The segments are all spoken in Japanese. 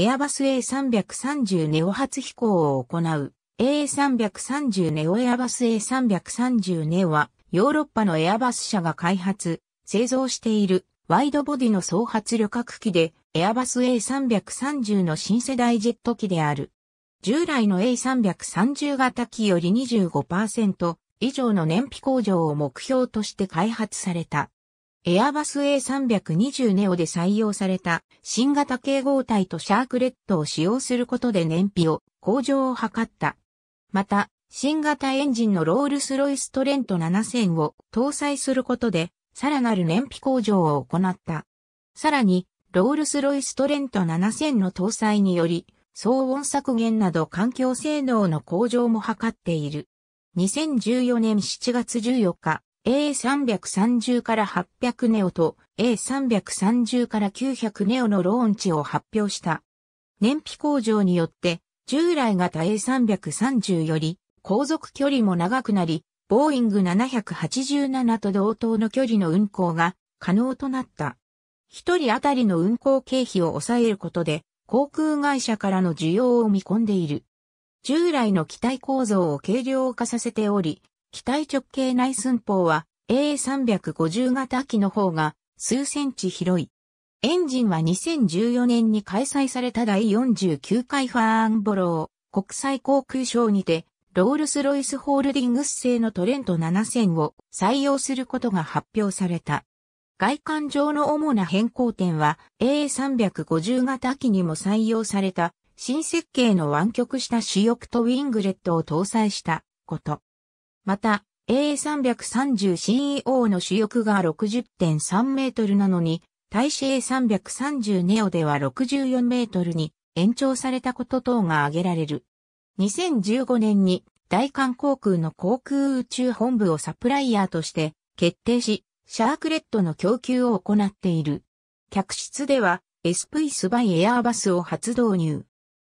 エアバス A330 ネオ初飛行を行う A330 ネオエアバス A330 ネオはヨーロッパのエアバス社が開発、製造しているワイドボディの総発旅客機でエアバス A330 の新世代ジェット機である。従来の A330 型機より25%以上の燃費向上を目標として開発されたエアバス A320 ネオで採用された新型系合体とシャークレットを使用することで燃費を向上を図った。また、新型エンジンのロールスロイストレント7000を搭載することで、さらなる燃費向上を行った。さらに、ロールスロイストレント7000の搭載により、騒音削減など環境性能の向上も図っている。2014年7月14日、A330 から800ネオと A330 から900ネオのローンチを発表した。燃費向上によって従来型 A330 より航続距離も長くなり、ボーイング787と同等の距離の運航が可能となった。一人当たりの運航経費を抑えることで、航空会社からの需要を見込んでいる。従来の機体構造を軽量化させており、機体直径内寸法は A350 型機の方が数センチ広い。エンジンは2014年に開催された第49回ファーンボロー国際航空ショーにて、ロールスロイスホールディングス製のトレント7000を採用することが発表された。外観上の主な変更点は A350 型機にも採用された新設計の湾曲した主翼とウィングレットを搭載したこと。また、A330CEO の主翼が60.3メートルなのに、対し A330 ネオでは64メートルに延長されたこと等が挙げられる。2015年に大韓航空の航空宇宙本部をサプライヤーとして決定し、シャークレットの供給を行っている。客室ではエスプイスバイエアーバスを初導入。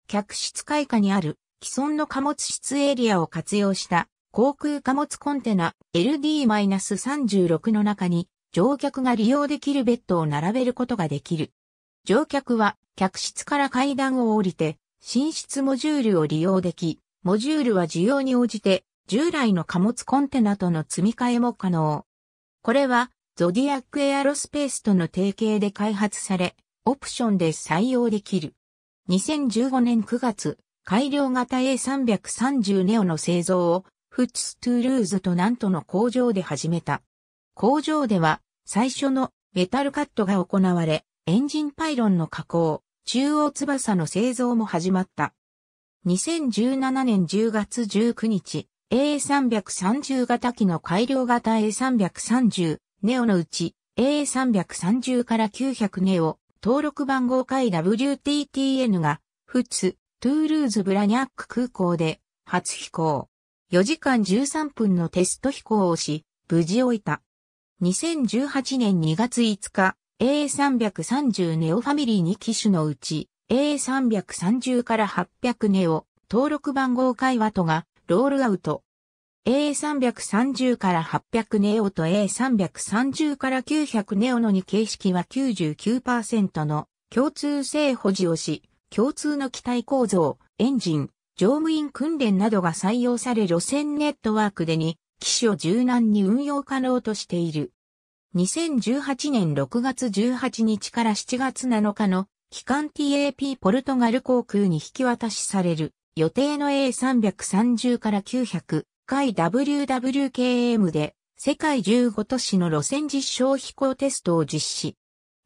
客室開花にある既存の貨物室エリアを活用した航空貨物コンテナ LD-36 の中に乗客が利用できるベッドを並べることができる。乗客は客室から階段を降りて寝室モジュールを利用でき、モジュールは需要に応じて従来の貨物コンテナとの積み替えも可能。これはゾディアックエアロスペースとの提携で開発され、オプションで採用できる。2015年9月、改良型 A330 ネオの製造をフッツ・トゥールーズとナントの工場で始めた。工場では最初のメタルカットが行われ、エンジンパイロンの加工、中央翼の製造も始まった。2017年10月19日、A330 型機の改良型 A330 ネオのうち A330 から900ネオ登録番号回 WTTN がフッツ、トゥールーズ・ブラニャック空港で初飛行。4時間13分のテスト飛行をし、無事終えた。2018年2月5日、A330 ネオファミリー2機種のうち、A330 から800ネオ、登録番号会話とが、ロールアウト。A330 から800ネオと A330 から900ネオの2形式は99%の共通性保持をし、共通の機体構造、エンジン、乗務員訓練などが採用され路線ネットワークでに、機種を柔軟に運用可能としている。2018年6月18日から7月7日の期間 TAP ポルトガル航空に引き渡しされる予定の A330 から900回 WWKM で世界15都市の路線実証飛行テストを実施。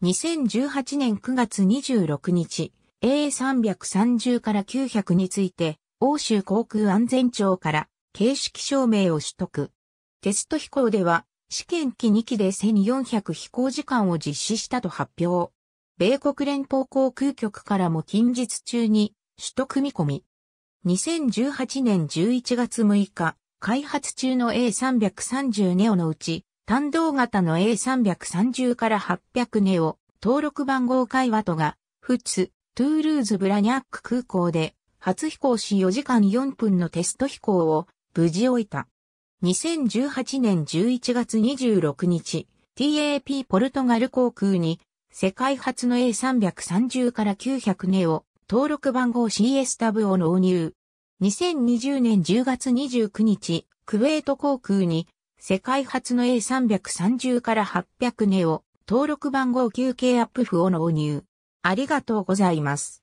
2018年9月26日 A330 から900について欧州航空安全庁から形式証明を取得。テスト飛行では試験機2機で1400飛行時間を実施したと発表。米国連邦航空局からも近日中に取得見込み。2018年11月6日、開発中の A330 ネオのうち、単動型の A330 から800ネオ、登録番号会話とが、富津トゥールーズ・ブラニャック空港で初飛行し4時間4分のテスト飛行を無事終えた。2018年11月26日、TAP ポルトガル航空に世界初の A330 から900ネオ登録番号 CS タブを納入。2020年10月29日、クウェート航空に世界初の A330 から800ネオ登録番号 9K アップフを納入。ありがとうございます。